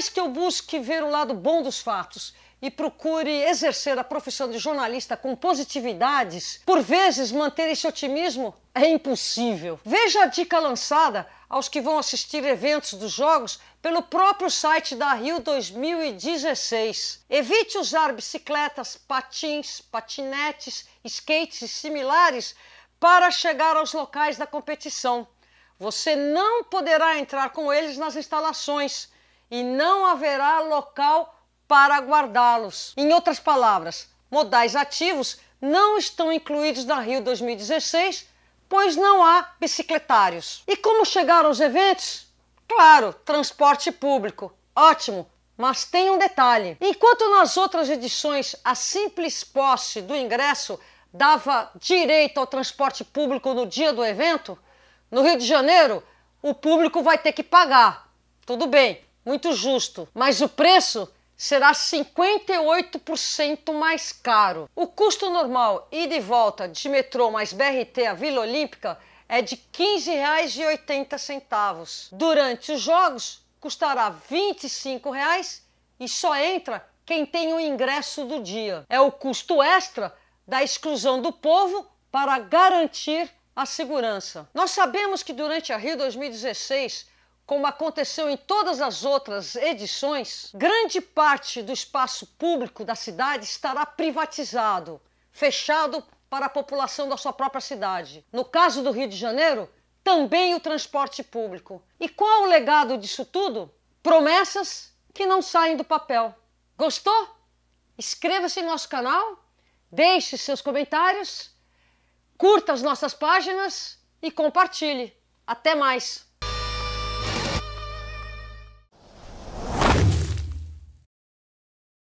mais que eu busque ver o lado bom dos fatos e procure exercer a profissão de jornalista com positividades, por vezes manter esse otimismo é impossível. Veja a dica lançada aos que vão assistir eventos dos Jogos pelo próprio site da Rio 2016. Evite usar bicicletas, patins, patinetes, skates e similares para chegar aos locais da competição. Você não poderá entrar com eles nas instalações e não haverá local para guardá-los. Em outras palavras, modais ativos não estão incluídos na Rio 2016, pois não há bicicletários. E como chegar aos eventos? Claro, transporte público. Ótimo, mas tem um detalhe. Enquanto nas outras edições a simples posse do ingresso dava direito ao transporte público no dia do evento, no Rio de Janeiro o público vai ter que pagar. Tudo bem, muito justo, mas o preço será 58% mais caro. O custo normal ida e volta de metrô mais BRT à Vila Olímpica é de R$ 15,80. Durante os jogos, custará R$ 25 e só entra quem tem o ingresso do dia. É o custo extra da exclusão do povo para garantir a segurança. Nós sabemos que durante a Rio 2016 como aconteceu em todas as outras edições, grande parte do espaço público da cidade estará privatizado, fechado para a população da sua própria cidade. No caso do Rio de Janeiro, também o transporte público. E qual o legado disso tudo? Promessas que não saem do papel. Gostou? Inscreva-se em nosso canal, deixe seus comentários, curta as nossas páginas e compartilhe. Até mais!